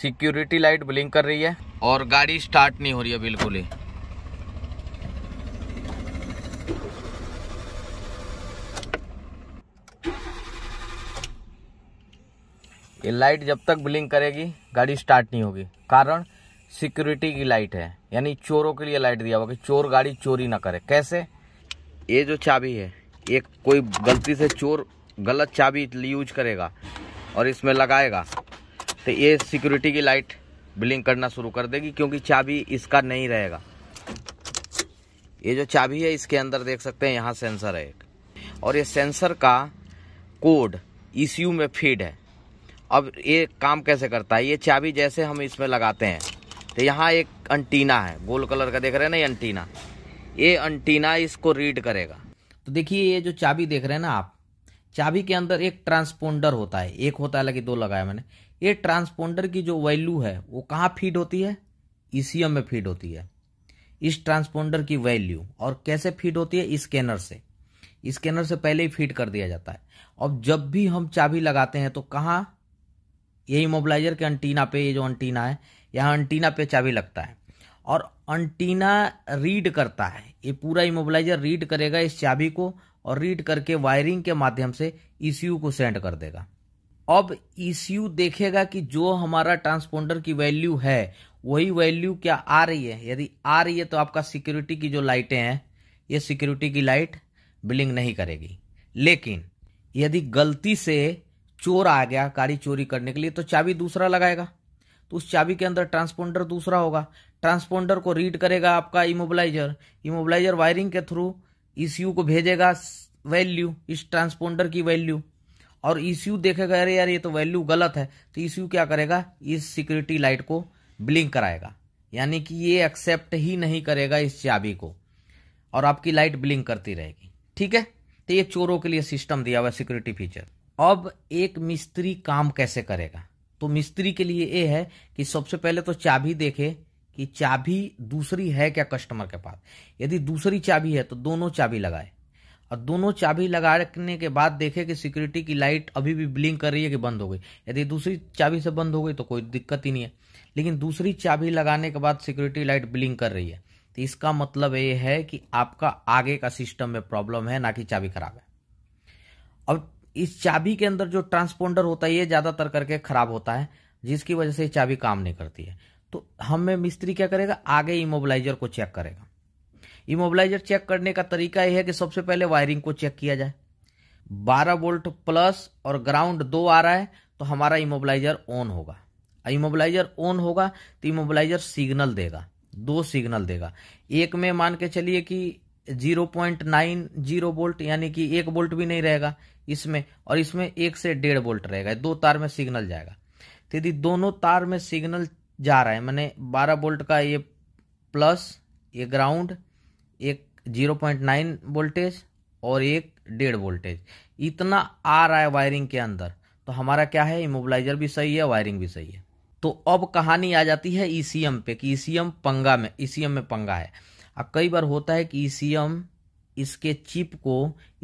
Security light blink कर रही है और गाड़ी स्टार्ट नहीं हो रही है बिल्कुल ही ये लाइट जब तक ब्लिंक करेगी गाड़ी स्टार्ट नहीं होगी कारण सिक्योरिटी की लाइट है यानी चोरों के लिए लाइट दिया हुआ कि चोर गाड़ी चोरी ना करे कैसे ये जो चाबी है ये कोई गलती से चोर गलत चाबी यूज करेगा और इसमें लगाएगा तो ये सिक्योरिटी की लाइट ब्लिंक करना शुरू कर देगी क्योंकि चाबी इसका नहीं रहेगा ये जो चाबी है इसके अंदर देख सकते हैं यहाँ सेंसर है एक और ये सेंसर का कोड ई में फीड है अब ये काम कैसे करता है ये चाबी जैसे हम इसमें लगाते हैं तो यहाँ एक अंटीना है गोल कलर का देख रहे हैं ना ये अंटीना ये अंटीना इसको रीड करेगा तो देखिए ये जो चाबी देख रहे हैं ना आप चाबी के अंदर एक ट्रांसपोंडर होता है एक होता है हालांकि दो लगाया मैंने ये ट्रांसपोंडर की जो वैल्यू है वो कहाँ फीड होती है ईसीएम में फीड होती है इस ट्रांसपोंडर की वैल्यू और कैसे फीड होती है स्कैनर से स्कैनर से पहले ही फीड कर दिया जाता है और जब भी हम चाबी लगाते हैं तो कहाँ यही इमोबलाइजर के अंटीना पे ये जो अंटीना है यहाँ अंटीना पे चाबी लगता है और अंटीना रीड करता है ये पूरा इमोबलाइजर रीड करेगा इस चाबी को और रीड करके वायरिंग के माध्यम से ईसीयू e को सेंड कर देगा अब ईसीयू देखेगा कि जो हमारा ट्रांसपोंडर की वैल्यू है वही वैल्यू क्या आ रही है यदि आ रही है तो आपका सिक्योरिटी की जो लाइटें हैं ये सिक्योरिटी की लाइट बिलिंग नहीं करेगी लेकिन यदि गलती से चोर आ गया गाड़ी चोरी करने के लिए तो चाबी दूसरा लगाएगा तो उस चाबी के अंदर ट्रांसपोंडर दूसरा होगा ट्रांसपोंडर को रीड करेगा आपका इमोबलाइजर इमोबलाइजर वायरिंग के थ्रू ईसीयू को भेजेगा वैल्यू इस ट्रांसपोंडर की वैल्यू और ईस्यू देखेगा अरे यार ये तो वैल्यू गलत है तो ईस्यू क्या करेगा इस सिक्योरिटी लाइट को ब्लिंक कराएगा यानी कि ये एक्सेप्ट ही नहीं करेगा इस चाबी को और आपकी लाइट ब्लिंक करती रहेगी ठीक है तो ये चोरों के लिए सिस्टम दिया हुआ सिक्योरिटी फीचर अब एक मिस्त्री काम कैसे करेगा तो मिस्त्री के लिए ये है कि सबसे पहले तो चाबी देखे कि चाबी दूसरी है क्या कस्टमर के पास यदि दूसरी चाबी है तो दोनों चाबी लगाए और दोनों चाबी लगा रखने के बाद देखे कि सिक्योरिटी की लाइट अभी भी ब्लिंक कर रही है कि बंद हो गई यदि दूसरी चाबी से बंद हो गई तो कोई दिक्कत ही नहीं है लेकिन दूसरी चाबी लगाने के बाद सिक्योरिटी लाइट ब्लिंक कर रही है तो इसका मतलब ये है कि आपका आगे का सिस्टम में प्रॉब्लम है ना कि चाबी खराब है अब इस चाबी के अंदर जो ट्रांसपोंडर होता है ये ज़्यादातर करके खराब होता है जिसकी वजह से चाबी काम नहीं करती है तो हमें मिस्त्री क्या करेगा आगे इमोबिलाईजर को चेक करेगा इमोबलाइजर चेक करने का तरीका यह है कि सबसे पहले वायरिंग को चेक किया जाए 12 वोल्ट प्लस और ग्राउंड दो आ रहा है तो हमारा इमोबलाइजर ऑन होगा इमोबलाइजर ऑन होगा तो इमोबलाइजर सिग्नल देगा दो सिग्नल देगा एक में मान के चलिए कि zero point nine zero volt यानी कि एक वोल्ट भी नहीं रहेगा इसमें और इसमें एक से डेढ़ वोल्ट रहेगा दो तार में सिग्नल जाएगा तो यदि दोनों तार में सिग्नल जा रहा है मैंने बारह वोल्ट का ये प्लस ये ग्राउंड एक जीरो पॉइंट नाइन वोल्टेज और एक डेढ़ वोल्टेज इतना आ रहा है वायरिंग के अंदर तो हमारा क्या है इमोबलाइजर भी सही है वायरिंग भी सही है तो अब कहानी आ जाती है ईसीएम पे कि ईसीएम पंगा में ईसीएम में पंगा है अब कई बार होता है कि ईसीएम इसके चिप को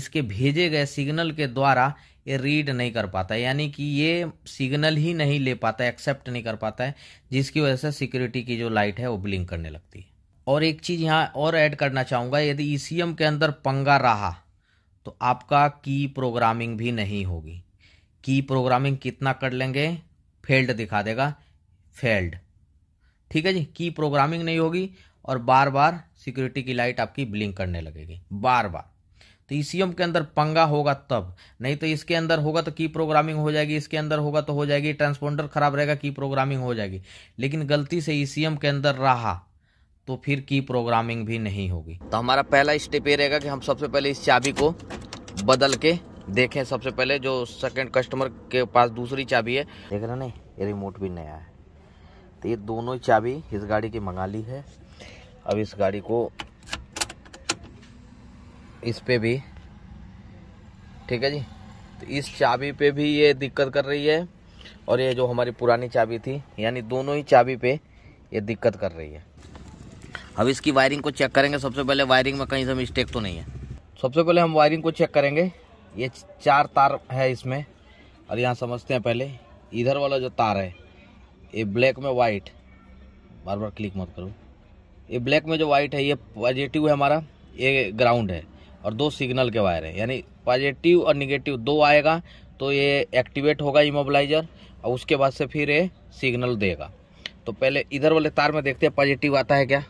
इसके भेजे गए सिग्नल के द्वारा ये रीड नहीं कर पाता है यानी कि ये सिग्नल ही नहीं ले पाता है एक्सेप्ट नहीं कर पाता है जिसकी वजह से सिक्योरिटी की जो लाइट है वो ब्लिंक करने लगती है और एक चीज़ यहाँ और ऐड करना चाहूँगा यदि ई के अंदर पंगा रहा तो आपका की प्रोग्रामिंग भी नहीं होगी की प्रोग्रामिंग कितना कर लेंगे फेल्ड दिखा देगा फेल्ड ठीक है जी की प्रोग्रामिंग नहीं होगी और बार बार सिक्योरिटी की लाइट आपकी ब्लिंक करने लगेगी बार बार तो ई के अंदर पंगा होगा तब नहीं तो इसके अंदर होगा तो की प्रोग्रामिंग हो जाएगी इसके अंदर होगा तो हो जाएगी ट्रांसपोंडर खराब रहेगा की प्रोग्रामिंग हो जाएगी लेकिन गलती से ई के अंदर रहा तो फिर की प्रोग्रामिंग भी नहीं होगी तो हमारा पहला स्टेप ये रहेगा कि हम सबसे पहले इस चाबी को बदल के देखें सबसे पहले जो सेकंड कस्टमर के पास दूसरी चाबी है देख रहे नहीं ये रिमोट भी नया है तो ये दोनों ही चाबी इस गाड़ी की मंगा ली है अब इस गाड़ी को इस पे भी ठीक है जी तो इस चाबी पे भी ये दिक्कत कर रही है और ये जो हमारी पुरानी चाबी थी यानी दोनों ही चाबी पे ये दिक्कत कर रही है अब इसकी वायरिंग को चेक करेंगे सबसे पहले वायरिंग में कहीं से मिस्टेक तो नहीं है सबसे पहले हम वायरिंग को चेक करेंगे ये चार तार है इसमें और यहाँ समझते हैं पहले इधर वाला जो तार है ये ब्लैक में वाइट बार बार क्लिक मत करो ये ब्लैक में जो वाइट है ये पॉजिटिव है हमारा ये ग्राउंड है और दो सिग्नल के वायर है यानी पॉजिटिव और निगेटिव दो आएगा तो ये एक्टिवेट होगा इमोबलाइजर और उसके बाद से फिर ये सिग्नल देगा तो पहले इधर वाले तार में देखते हैं पॉजिटिव आता है क्या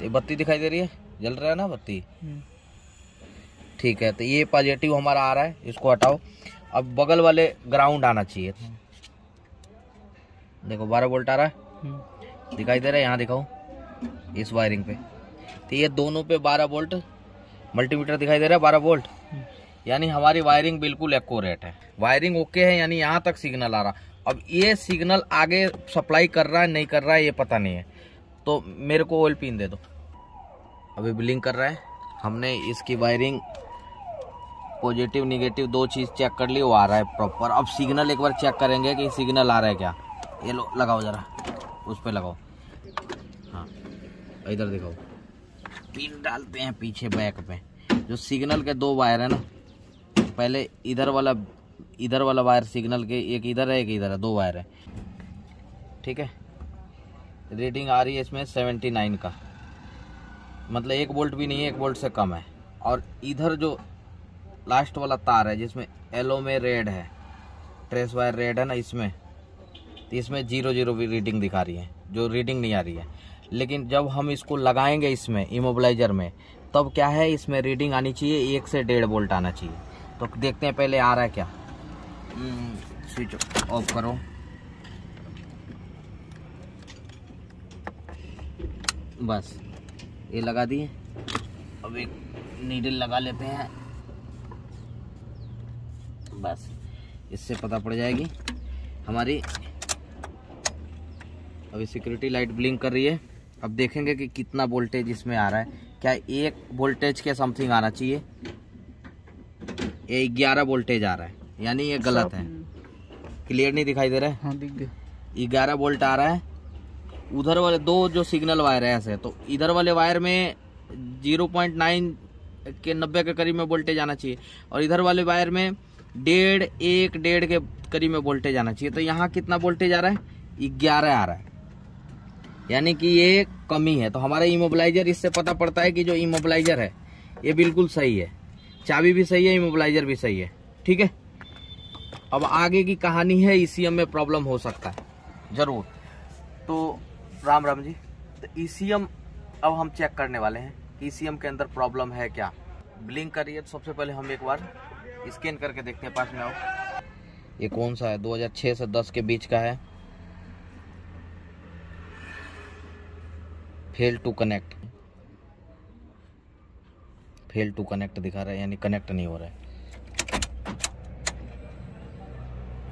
तो बत्ती दिखाई दे रही है जल रहा है ना बत्ती हम्म। ठीक है तो ये पॉजिटिव हमारा आ रहा है इसको हटाओ अब बगल वाले ग्राउंड आना चाहिए देखो बारह वोल्ट आ रहा है हम्म। दिखाई दे रहा है यहाँ दिखाओ इस वायरिंग पे तो ये दोनों पे बारह वोल्ट मल्टीमीटर दिखाई दे रहा है बारह वोल्ट हम्म। यानी हमारी वायरिंग बिल्कुल एकोरेट है वायरिंग ओके है यानी यहाँ तक सिग्नल आ रहा अब ये सिग्नल आगे सप्लाई कर रहा है नहीं कर रहा है ये पता नहीं है तो मेरे को ऑयल पिन दे दो अभी बिलिंग कर रहा है हमने इसकी वायरिंग पॉजिटिव निगेटिव दो चीज़ चेक कर ली वो आ रहा है प्रॉपर अब सिग्नल एक बार चेक करेंगे कि सिग्नल आ रहा है क्या ये लो लगाओ ज़रा उस पर लगाओ हाँ इधर दिखाओ पिन डालते हैं पीछे बैक पे जो सिग्नल के दो वायर है ना पहले इधर वाला इधर वाला वायर सिग्नल के एक इधर है एक इधर है दो वायर है ठीक है रेटिंग आ रही है इसमें सेवेंटी नाइन का मतलब एक बोल्ट भी नहीं है एक बोल्ट से कम है और इधर जो लास्ट वाला तार है जिसमें एलो में रेड है ट्रेस वायर रेड है ना इसमें तो इसमें जीरो जीरो भी रीडिंग दिखा रही है जो रीडिंग नहीं आ रही है लेकिन जब हम इसको लगाएंगे इसमें इमोबलाइजर में तब क्या है इसमें रीडिंग आनी चाहिए एक से डेढ़ बोल्ट आना चाहिए तो देखते हैं पहले आ रहा है क्या हम्म, स्विच ऑफ करो बस ये लगा दिए अब एक नीडल लगा लेते हैं बस इससे पता पड़ जाएगी हमारी अभी सिक्योरिटी लाइट ब्लिंक कर रही है अब देखेंगे कि कितना वोल्टेज इसमें आ रहा है क्या एक वोल्टेज के समथिंग आना चाहिए ये ग्यारह वोल्टेज आ रहा है यानी ये गलत है क्लियर नहीं दिखाई दे रहा है हाँ, ग्यारह वोल्ट आ रहा है उधर वाले दो जो सिग्नल वायर है ऐसे तो इधर वाले वायर में जीरो पॉइंट नाइन के नब्बे के करीब में वोल्टेज आना चाहिए और इधर वाले वायर में डेढ़ एक डेढ़ के करीब में वोल्टेज आना चाहिए तो यहाँ कितना वोल्टेज आ रहा है ग्यारह आ रहा है यानी कि ये कमी है तो हमारा इमोबलाइजर इससे पता पड़ता है कि जो इमोबलाइजर है ये बिल्कुल सही है चाबी भी सही है इमोबलाइजर भी सही है ठीक है अब आगे की कहानी है ई में प्रॉब्लम हो सकता है ज़रूर तो राम राम जी तो ई अब हम चेक करने वाले हैं कि ई के अंदर प्रॉब्लम है क्या ब्लिंक करिए तो सबसे पहले हम एक बार स्कैन करके देखते हैं पास में आओ ये कौन सा है 2006 से 10 के बीच का है fail to connect fail to connect दिखा रहा है यानी कनेक्ट नहीं हो रहा है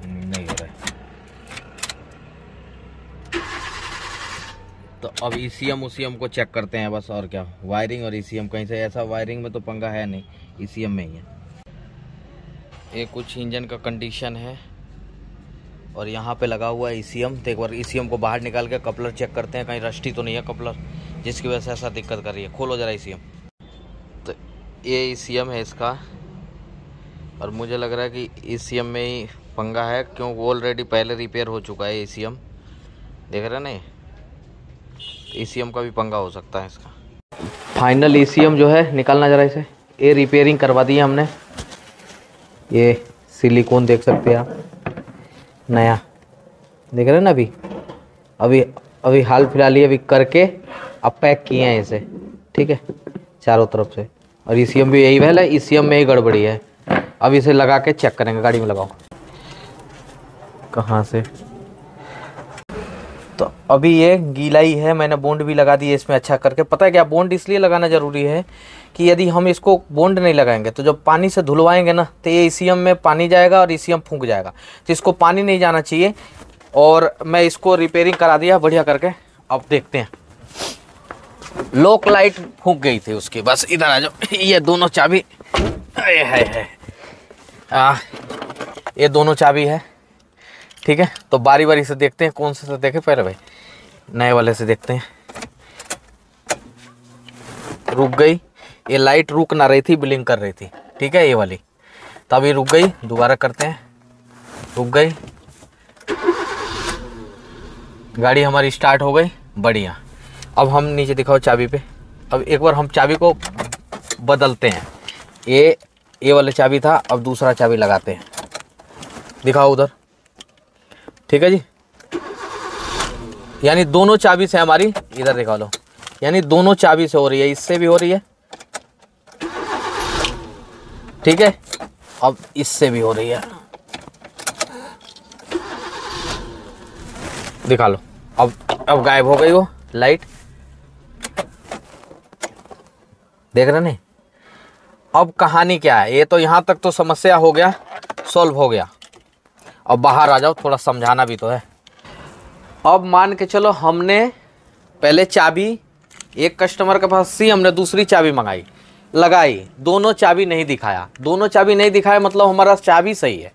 नहीं अब ई e सी को चेक करते हैं बस और क्या वायरिंग और ई e कहीं से ऐसा वायरिंग में तो पंगा है नहीं ई e में ही है ये कुछ इंजन का कंडीशन है और यहाँ पे लगा हुआ है ई तो एक बार ई को बाहर निकाल के कपलर चेक करते हैं कहीं रस्टी तो नहीं है कपलर जिसकी वजह से ऐसा दिक्कत कर रही है खोलो ज़रा ई तो ये ई है इसका और मुझे लग रहा है कि ई में ही पंगा है क्योंकि ऑलरेडी पहले रिपेयर हो चुका है ए सी एम देख रहे ना ए का भी पंगा हो सकता है इसका फाइनल ए जो है निकालना ज़रा इसे ये रिपेयरिंग करवा दी है हमने ये सिलिकॉन देख सकते हैं आप नया देख रहे हैं ना अभी अभी अभी हाल फिलहाल ही अभी करके अब पैक किए हैं इसे ठीक है चारों तरफ से और ई e भी यही वहल है ई में ही गड़बड़ी है अब इसे लगा के चेक करेंगे गाड़ी में लगाओ कहाँ से तो अभी ये गीला ही है मैंने बोंड भी लगा दी है इसमें अच्छा करके पता है क्या बोंड इसलिए लगाना ज़रूरी है कि यदि हम इसको बोंड नहीं लगाएंगे तो जब पानी से धुलवाएंगे ना तो ये ई में पानी जाएगा और ई फूंक जाएगा तो इसको पानी नहीं जाना चाहिए और मैं इसको रिपेयरिंग करा दिया बढ़िया करके अब देखते हैं लोक लाइट फूक गई थी उसकी बस इधर आ जाओ ये दोनों चाबी है, है, है। आ, ये दोनों चाबी है ठीक है तो बारी बारी से देखते हैं कौन से से देखें पहले भाई नए वाले से देखते हैं रुक गई ये लाइट रुक ना रही थी ब्लिंक कर रही थी ठीक है ये वाली तो अभी रुक गई दोबारा करते हैं रुक गई गाड़ी हमारी स्टार्ट हो गई बढ़िया अब हम नीचे दिखाओ चाबी पे अब एक बार हम चाबी को बदलते हैं ये ये वाला चाबी था अब दूसरा चाबी लगाते हैं दिखाओ उधर ठीक है जी यानी दोनों चाबी से हमारी इधर दिखा लो यानी दोनों चाबी से हो रही है इससे भी हो रही है ठीक है अब इससे भी हो रही है दिखा लो अब अब गायब हो गई वो लाइट देख रहे नहीं अब कहानी क्या है ये तो यहां तक तो समस्या हो गया सॉल्व हो गया अब बाहर आ जाओ थोड़ा समझाना भी तो है अब मान के चलो हमने पहले चाबी एक कस्टमर के पास सी हमने दूसरी चाबी मंगाई लगाई दोनों चाबी नहीं दिखाया दोनों चाबी नहीं दिखाया मतलब हमारा चाबी सही है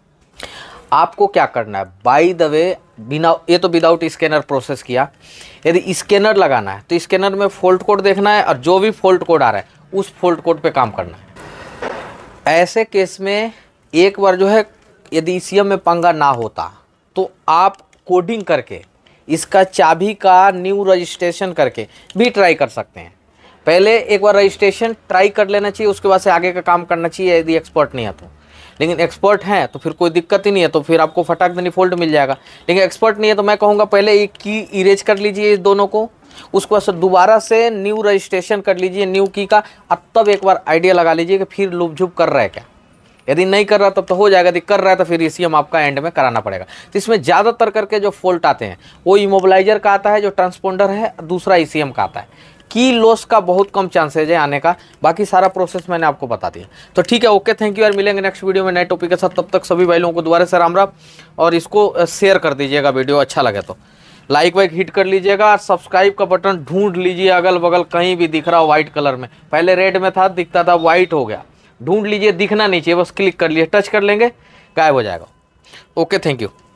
आपको क्या करना है बाई द वे बिना ये तो विदाउट स्कैनर प्रोसेस किया यदि स्कैनर लगाना है तो स्कैनर में फोल्ट कोड देखना है और जो भी फोल्ट कोड आ रहा है उस फोल्ट कोड पे काम करना है ऐसे केस में एक बार जो है यदि सी में पंगा ना होता तो आप कोडिंग करके इसका चाबी का न्यू रजिस्ट्रेशन करके भी ट्राई कर सकते हैं पहले एक बार रजिस्ट्रेशन ट्राई कर लेना चाहिए उसके बाद से आगे का काम करना चाहिए यदि एक्सपर्ट नहीं है तो लेकिन एक्सपर्ट हैं तो फिर कोई दिक्कत ही नहीं है तो फिर आपको फटाक दिन फोल्ड मिल जाएगा लेकिन एक्सपर्ट नहीं है तो मैं कहूँगा पहले एक की इरेज कर लीजिए इस दोनों को उसके बाद से दोबारा से न्यू रजिस्ट्रेशन कर लीजिए न्यू की का अब तब एक बार आइडिया लगा लीजिए कि फिर लुभ कर रहा है क्या यदि नहीं कर रहा तब तो हो जाएगा यदि कर रहा है तो फिर ईसीएम आपका एंड में कराना पड़ेगा तो इसमें ज़्यादातर करके जो फॉल्ट आते हैं वो इमोबलाइजर का आता है जो ट्रांसपोंडर है दूसरा ई e का आता है की लॉस का बहुत कम चांसेज है आने का बाकी सारा प्रोसेस मैंने आपको बता दिया तो ठीक है ओके थैंक यू यार मिलेंगे नेक्स्ट वीडियो में नए टॉपिक के साथ तब तक सभी भाई लोगों को दोबारा से राम राम और इसको शेयर कर दीजिएगा वीडियो अच्छा लगे तो लाइक वाइक हिट कर लीजिएगा और सब्सक्राइब का बटन ढूंढ लीजिए अगल बगल कहीं भी दिख रहा हो व्हाइट कलर में पहले रेड में था दिखता था व्हाइट हो गया ढूंढ लीजिए दिखना नहीं चाहिए बस क्लिक कर लिए टच कर लेंगे गायब हो जाएगा ओके थैंक यू